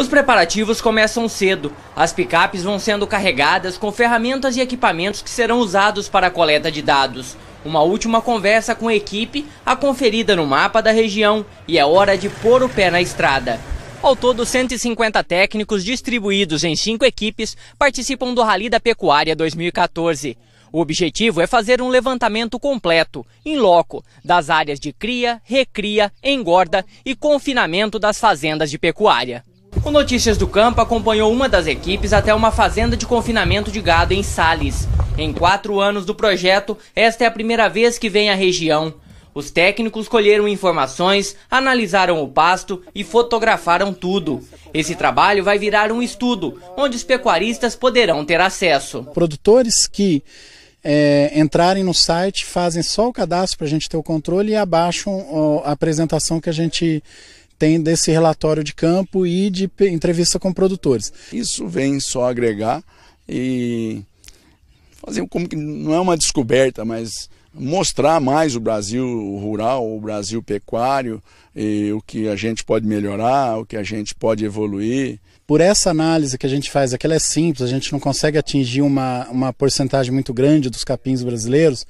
Os preparativos começam cedo. As picapes vão sendo carregadas com ferramentas e equipamentos que serão usados para a coleta de dados. Uma última conversa com a equipe, a conferida no mapa da região, e é hora de pôr o pé na estrada. Ao todo, 150 técnicos distribuídos em cinco equipes participam do Rally da Pecuária 2014. O objetivo é fazer um levantamento completo, em loco, das áreas de cria, recria, engorda e confinamento das fazendas de pecuária. O Notícias do Campo acompanhou uma das equipes até uma fazenda de confinamento de gado em Sales. Em quatro anos do projeto, esta é a primeira vez que vem à região. Os técnicos colheram informações, analisaram o pasto e fotografaram tudo. Esse trabalho vai virar um estudo, onde os pecuaristas poderão ter acesso. Produtores que é, entrarem no site, fazem só o cadastro para a gente ter o controle e abaixam a apresentação que a gente tem desse relatório de campo e de entrevista com produtores. Isso vem só agregar e fazer como que não é uma descoberta, mas mostrar mais o Brasil rural, o Brasil pecuário, o que a gente pode melhorar, o que a gente pode evoluir. Por essa análise que a gente faz, aquela é simples, a gente não consegue atingir uma, uma porcentagem muito grande dos capins brasileiros,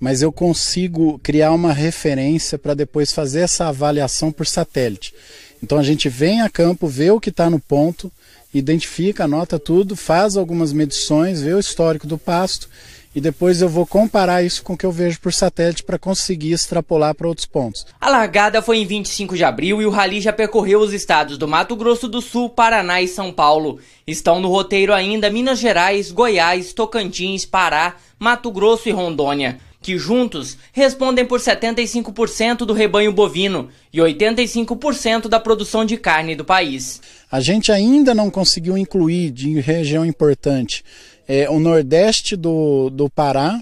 mas eu consigo criar uma referência para depois fazer essa avaliação por satélite. Então a gente vem a campo, vê o que está no ponto, identifica, anota tudo, faz algumas medições, vê o histórico do pasto e depois eu vou comparar isso com o que eu vejo por satélite para conseguir extrapolar para outros pontos. A largada foi em 25 de abril e o rally já percorreu os estados do Mato Grosso do Sul, Paraná e São Paulo. Estão no roteiro ainda Minas Gerais, Goiás, Tocantins, Pará, Mato Grosso e Rondônia que juntos respondem por 75% do rebanho bovino e 85% da produção de carne do país. A gente ainda não conseguiu incluir de região importante é, o nordeste do, do Pará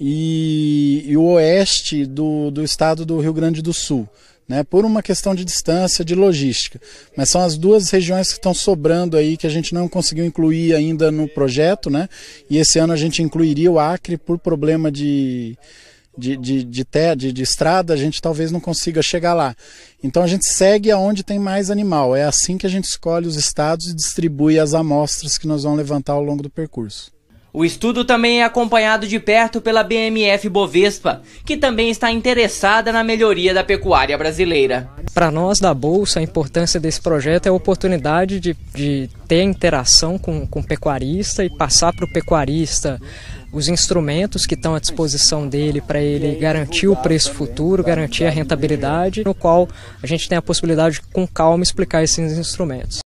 e, e o oeste do, do estado do Rio Grande do Sul né, por uma questão de distância, de logística. Mas são as duas regiões que estão sobrando aí que a gente não conseguiu incluir ainda no projeto, né? E esse ano a gente incluiria o Acre por problema de de, de, de, te, de, de estrada, a gente talvez não consiga chegar lá. Então a gente segue aonde tem mais animal. É assim que a gente escolhe os estados e distribui as amostras que nós vamos levantar ao longo do percurso. O estudo também é acompanhado de perto pela BMF Bovespa, que também está interessada na melhoria da pecuária brasileira. Para nós da Bolsa, a importância desse projeto é a oportunidade de, de ter interação com, com o pecuarista e passar para o pecuarista os instrumentos que estão à disposição dele para ele garantir o preço futuro, garantir a rentabilidade, no qual a gente tem a possibilidade de, com calma explicar esses instrumentos.